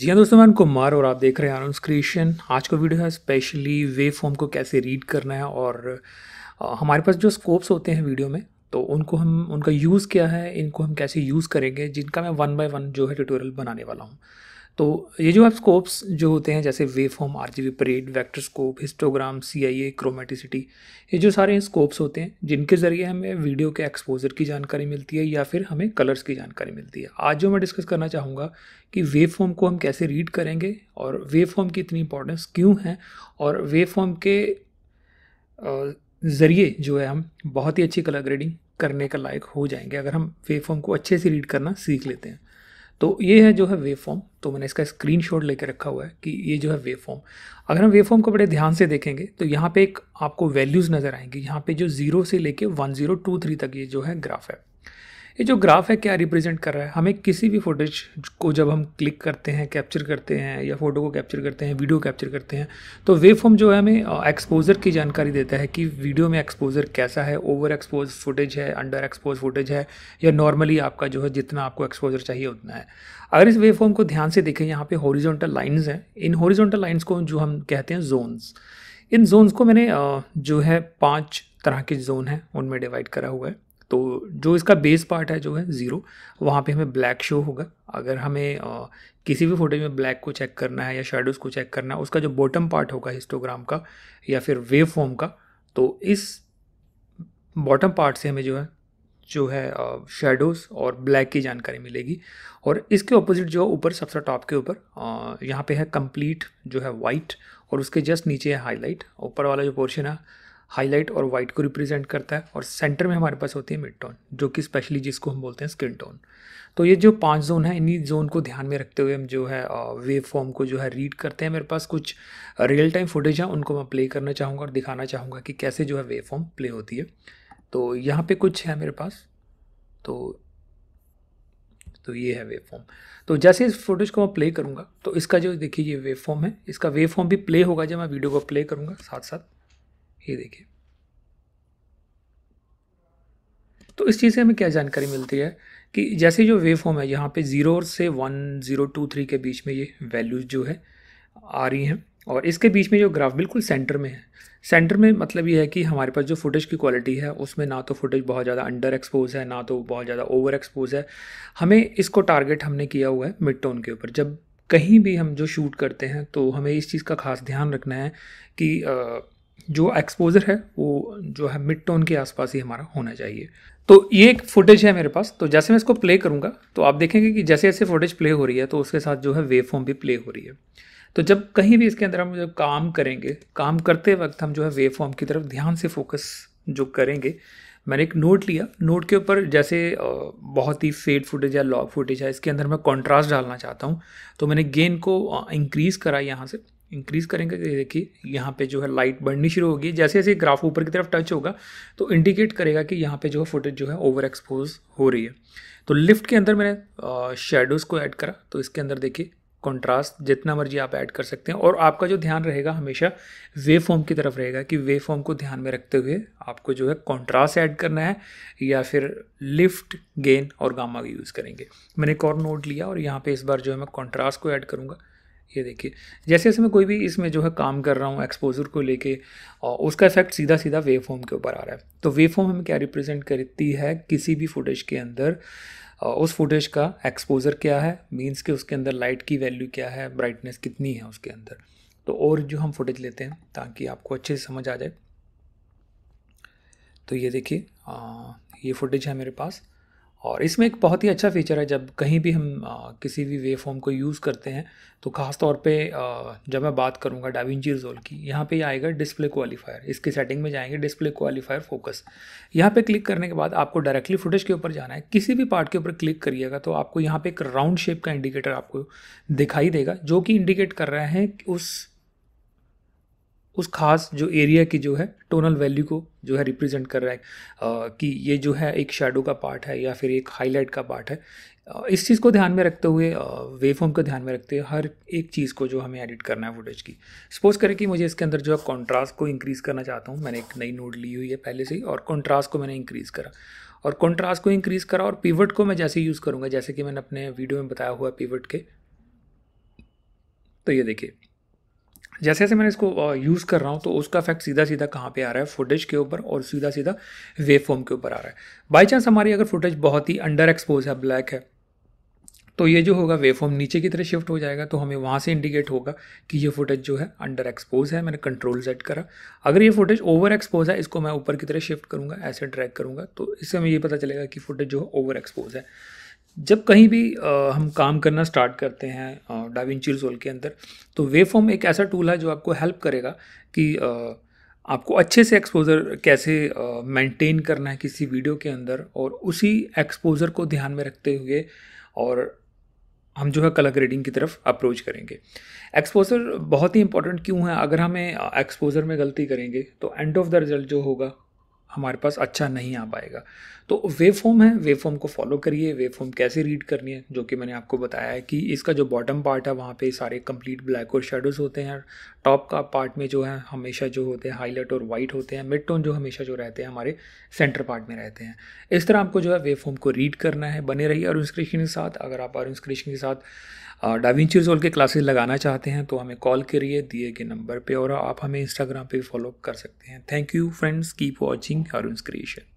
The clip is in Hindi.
जी हाँ दोस्तों मैं कुमार और आप देख रहे हैं आनंद क्रिएशन आज का वीडियो है स्पेशली वे फॉर्म को कैसे रीड करना है और हमारे पास जो स्कोप्स होते हैं वीडियो में तो उनको हम उनका यूज़ क्या है इनको हम कैसे यूज़ करेंगे जिनका मैं वन बाय वन जो है ट्यूटोरियल बनाने वाला हूँ तो ये जो आप स्कोप्स जो होते हैं जैसे waveform R G parade vector scope histogram C I E chromaticity ये जो सारे स्कोप्स होते हैं जिनके ज़रिए हमें वीडियो के एक्सपोजर की जानकारी मिलती है या फिर हमें कलर्स की जानकारी मिलती है आज जो मैं डिस्कस करना चाहूँगा कि वेव फॉर्म को हम कैसे रीड करेंगे और वेव फॉर्म की इतनी इंपॉर्टेंस क्यों है और वेव फॉर्म के ज़रिए जो है हम बहुत ही अच्छी कलर ग्रेडिंग करने का लायक हो जाएंगे अगर हम वेव फॉर्म को अच्छे से रीड करना सीख लेते हैं तो ये है जो है वेव फॉर्म तो मैंने इसका स्क्रीन शॉट लेके रखा हुआ है कि ये जो है वेव फॉर्म अगर हम वेव फॉर्म को बड़े ध्यान से देखेंगे तो यहाँ पे एक आपको वैल्यूज़ नज़र आएंगी यहाँ पे जो ज़ीरो से लेके वन ज़ीरो टू थ्री तक ये जो है ग्राफ है ये जो ग्राफ है क्या रिप्रेजेंट कर रहा है हमें किसी भी फुटेज को जब हम क्लिक करते हैं कैप्चर करते हैं या फोटो को कैप्चर करते हैं वीडियो कैप्चर करते हैं तो वेव फॉर्म जो है हमें एक्सपोजर की जानकारी देता है कि वीडियो में एक्सपोजर कैसा है ओवर एक्सपोज फुटेज है अंडर एक्सपोज फुटेज है या नॉर्मली आपका जो है जितना आपको एक्सपोजर चाहिए उतना है अगर इस वेव फॉर्म को ध्यान से देखें यहाँ पे हॉरिजॉन्टल लाइंस हैं इन हॉरिजॉन्टल लाइंस को जो हम कहते हैं जोन्स इन जोन्स को मैंने जो है पांच तरह के जोन हैं उनमें डिवाइड करा हुआ है तो जो इसका बेस पार्ट है जो है ज़ीरो वहाँ पे हमें ब्लैक शो होगा अगर हमें आ, किसी भी फोटेज में ब्लैक को चेक करना है या शेडोज़ को चेक करना है उसका जो बॉटम पार्ट होगा हिस्टोग्राम का या फिर वेव फॉर्म का तो इस बॉटम पार्ट से हमें जो है जो है शेडोज़ और ब्लैक की जानकारी मिलेगी और इसके ऑपोजिट जो है ऊपर सबसे टॉप के ऊपर यहाँ पे है कंप्लीट जो है वाइट और उसके जस्ट नीचे है हाईलाइट ऊपर वाला जो पोर्शन है हाईलाइट और वाइट को रिप्रेजेंट करता है और सेंटर में हमारे पास होती है मिड टोन जो कि स्पेशली जिसको हम बोलते हैं स्किन टोन तो ये जो पांच जोन है इन्हीं जोन को ध्यान में रखते हुए हम जो है वेव फॉर्म को जो है रीड करते हैं मेरे पास कुछ रियल टाइम फुटेज हैं उनको मैं प्ले करना चाहूँगा और दिखाना चाहूँगा कि कैसे जो है वेव फॉर्म प्ले होती है तो यहाँ पर कुछ है मेरे पास तो तो ये है वेव फॉर्म तो जैसे इस फुटेज को मैं प्ले करूँगा तो इसका जो देखिए ये वेव फॉर्म है इसका वेव फॉर्म भी प्ले होगा जब मैं वीडियो को प्ले करूँगा साथ साथ ये देखिए तो इस चीज़ से हमें क्या जानकारी मिलती है कि जैसे जो वेव फॉर्म है यहाँ पे ज़ीरो से वन ज़ीरो टू थ्री के बीच में ये वैल्यूज़ जो है आ रही हैं और इसके बीच में जो ग्राफ बिल्कुल सेंटर में है सेंटर में मतलब ये है कि हमारे पास जो फुटेज की क्वालिटी है उसमें ना तो फुटेज बहुत ज़्यादा अंडर एक्सपोज है ना तो बहुत ज़्यादा ओवर एक्सपोज है हमें इसको टारगेट हमने किया हुआ है मिड टोन के ऊपर जब कहीं भी हम जो शूट करते हैं तो हमें इस चीज़ का खास ध्यान रखना है कि जो एक्सपोजर है वो जो है मिड टोन के आसपास ही हमारा होना चाहिए तो ये एक फुटेज है मेरे पास तो जैसे मैं इसको प्ले करूँगा तो आप देखेंगे कि जैसे जैसे फुटेज प्ले हो रही है तो उसके साथ जो है वेव फॉर्म भी प्ले हो रही है तो जब कहीं भी इसके अंदर हम जब काम करेंगे काम करते वक्त हम जो है वेव फॉर्म की तरफ ध्यान से फोकस जो करेंगे मैंने एक नोट लिया नोट के ऊपर जैसे बहुत ही फेड फुटेज है लॉग फुटेज है इसके अंदर मैं कॉन्ट्रास्ट डालना चाहता हूँ तो मैंने गेन को इंक्रीज़ करा यहाँ से इंक्रीज़ करेंगे देखिए यहाँ पे जो है लाइट बढ़नी शुरू होगी जैसे जैसे ग्राफ ऊपर की तरफ टच होगा तो इंडिकेट करेगा कि यहाँ पे जो है फुटेज जो है ओवर एक्सपोज हो रही है तो लिफ्ट के अंदर मैंने शेडोज़ को ऐड करा तो इसके अंदर देखिए कंट्रास्ट जितना मर्जी आप ऐड कर सकते हैं और आपका जो ध्यान रहेगा हमेशा वे फॉर्म की तरफ रहेगा कि वे फॉर्म को ध्यान में रखते हुए आपको जो है कंट्रास्ट ऐड करना है या फिर लिफ्ट गेन और गामा यूज़ करेंगे मैंने एक और नोट लिया और यहाँ पे इस बार जो है मैं कंट्रास्ट को ऐड करूँगा ये देखिए जैसे जैसे मैं कोई भी इसमें जो है काम कर रहा हूँ एक्सपोजर को लेके और उसका इफेक्ट सीधा सीधा वेव फॉर्म के ऊपर आ रहा है तो वेव फॉर्म हमें क्या रिप्रेजेंट करती है किसी भी फुटेज के अंदर उस फुटेज का एक्सपोजर क्या है मीन्स के उसके अंदर लाइट की वैल्यू क्या है ब्राइटनेस कितनी है उसके अंदर तो और जो हम फुटेज लेते हैं ताकि आपको अच्छे से समझ आ जाए तो ये देखिए ये फुटेज है मेरे पास और इसमें एक बहुत ही अच्छा फीचर है जब कहीं भी हम आ, किसी भी वे फॉर्म को यूज़ करते हैं तो ख़ास तौर पे आ, जब मैं बात करूँगा डाविंजी रिजोल की यहाँ पे आएगा डिस्प्ले क्वालिफायर इसकी सेटिंग में जाएंगे डिस्प्ले क्वालिफायर फोकस यहाँ पे क्लिक करने के बाद आपको डायरेक्टली फुटेज के ऊपर जाना है किसी भी पार्ट के ऊपर क्लिक करिएगा तो आपको यहाँ पर एक राउंड शेप का इंडिकेटर आपको दिखाई देगा जो कि इंडिकेट कर रहे हैं उस उस खास जो एरिया की जो है टोनल वैल्यू को जो है रिप्रेजेंट कर रहा है आ, कि ये जो है एक शेडो का पार्ट है या फिर एक हाईलाइट का पार्ट है इस चीज़ को ध्यान में रखते हुए वेव फॉर्म को ध्यान में रखते हुए हर एक चीज़ को जो हमें एडिट करना है फुटेज की सपोज करें कि मुझे इसके अंदर जो है कॉन्ट्रास्ट को इंक्रीज़ करना चाहता हूँ मैंने एक नई नोड ली हुई है पहले से ही और कॉन्ट्रास्ट को मैंने इंक्रीज़ करा और कॉन्ट्रास्ट को इंक्रीज़ करा और पिवट को मैं जैसे यूज़ करूँगा जैसे कि मैंने अपने वीडियो में बताया हुआ पिवट के तो ये देखिए जैसे जैसे मैं इसको यूज़ कर रहा हूँ तो उसका इफेक्ट सीधा सीधा कहाँ पे आ रहा है फुटेज के ऊपर और सीधा सीधा वेव फॉर्म के ऊपर आ रहा है बाई चांस हमारी अगर फुटेज बहुत ही अंडर एक्सपोज है ब्लैक है तो ये जो होगा वेव फॉर्म नीचे की तरह शिफ्ट हो जाएगा तो हमें वहाँ से इंडिकेट होगा कि ये फुटेज जो है अंडर एक्सपोज है मैंने कंट्रोल सेट करा अगर ये फुटेज ओवर एक्सपोज है इसको मैं ऊपर की तरह शिफ्ट करूँगा ऐसे ड्रैग करूँगा तो इससे हमें ये पता चलेगा कि फुटेज जो है ओवर एक्सपोज है जब कहीं भी आ, हम काम करना स्टार्ट करते हैं डाविंची रिजोल के अंदर तो वे फॉर्म एक ऐसा टूल है जो आपको हेल्प करेगा कि आ, आपको अच्छे से एक्सपोज़र कैसे मेंटेन करना है किसी वीडियो के अंदर और उसी एक्सपोज़र को ध्यान में रखते हुए और हम जो है कलर ग्रेडिंग की तरफ अप्रोच करेंगे एक्सपोज़र बहुत ही इंपॉर्टेंट क्यों है अगर हमें एक्सपोज़र में गलती करेंगे तो एंड ऑफ द रिजल्ट जो होगा हमारे पास अच्छा नहीं आ पाएगा तो वेव फॉर्म है वेव फॉर्म को फॉलो करिए वेव फॉर्म कैसे रीड करनी है जो कि मैंने आपको बताया है कि इसका जो बॉटम पार्ट है वहाँ पे सारे कंप्लीट ब्लैक और शेडोज़ होते हैं टॉप का पार्ट में जो है हमेशा जो होते हैं हाईलाइट और वाइट होते हैं मिड टोन जो हमेशा जो रहते हैं हमारे सेंटर पार्ट में रहते हैं इस तरह आपको जो है वेव फॉर्म को रीड करना है बने रहिए अरुण कृष्ण के साथ अगर आप अरुण कृष्ण के साथ डाविंची जोल के क्लासेस लगाना चाहते हैं तो हमें कॉल करिए दिए गए नंबर पर और आप हमें इंस्टाग्राम पर भी फॉलो कर सकते हैं thank you friends keep watching Harun's creation.